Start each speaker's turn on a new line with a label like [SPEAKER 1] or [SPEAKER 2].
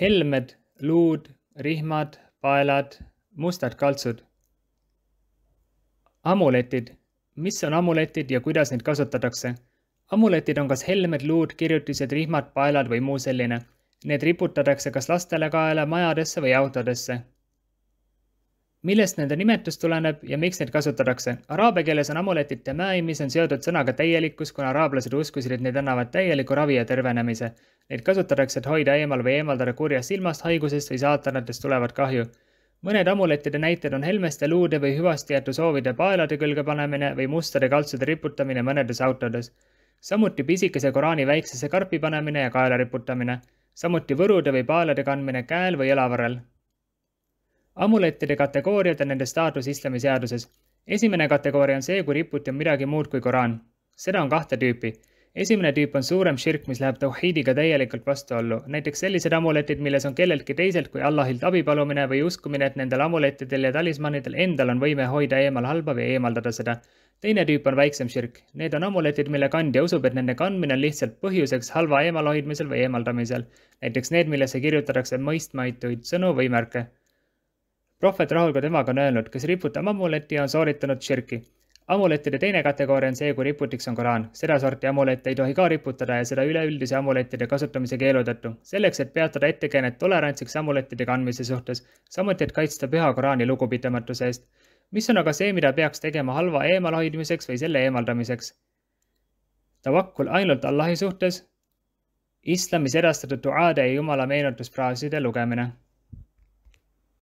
[SPEAKER 1] helmed, luud, rihmad, paelad, mustad kaltsud. amuletid, mis on amuletid ja kuidas neid kasutatakse? amuletid on kas helmed, luud, kirjutised, rihmad, paelad või muu selline. Need riputatakse kas lastele kaela, majadesse või autodesse millest nende nimetus tuleneb ja miks neid kasutatakse. Araabia keeles on amuletid temai, mis on seotud sõnaga täielikkus, kuna araablased uskusid, et need annavad täieliku ravi ja tervenemise. Neid kasutatakse, et hoida eemal või eemaldada kurjast silmast, haigusest või saatanatest tulevat kahju. mõned amuletide näited on helmeste, luude või hüvasti jäetud soovide paelade külge panemine või mustade kaltsude riputamine mõnedes autodes. samuti pisikese Koraani väiksesse karpi panemine ja kaela riputamine. samuti võrude või paelade kandmine käel või jalavarrel amulettide kategooriad ja nende staatus islami seaduses. esimene kategooria on see, kui riputi on midagi muud kui Koraan. seda on kahte tüüpi. esimene tüüp on suurem širk, mis läheb tawhiidiga täielikult vastuollu, näiteks sellised amuletid, milles on kelleltki teiselt kui Allahilt abi palumine või uskumine, et nendel amulettidel ja talismanidel endal on võime hoida eemal halba või eemaldada seda. teine tüüp on väiksem širk. Need on amuletid, mille kandja usub, et nende kandmine on lihtsalt põhjuseks halva eemalhoidmisel või eemaldamisel. näiteks need, millesse kirjutatakse mõistmaituid sõnu või märke prohvet Rahul ka temaga on öelnud, kes riputab amuleti ja on sooritanud širki. amuletide teine kategooria on see, kui riputiks on Koraan. sedasorti amulette ei tohi ka riputada ja seda üleüldise amuletide kasutamise keelu tõttu. selleks, et peatada ettekäänet tolerantsiks amuletide kandmise suhtes, samuti et kaitsta püha Koraani lugupidamatuse eest mis on aga see, mida peaks tegema halva eemalhoidmiseks või selle eemaldamiseks? tavakkul ainult Allahi suhtes. islamis edastatud duaade ja jumala meenutusfraaside lugemine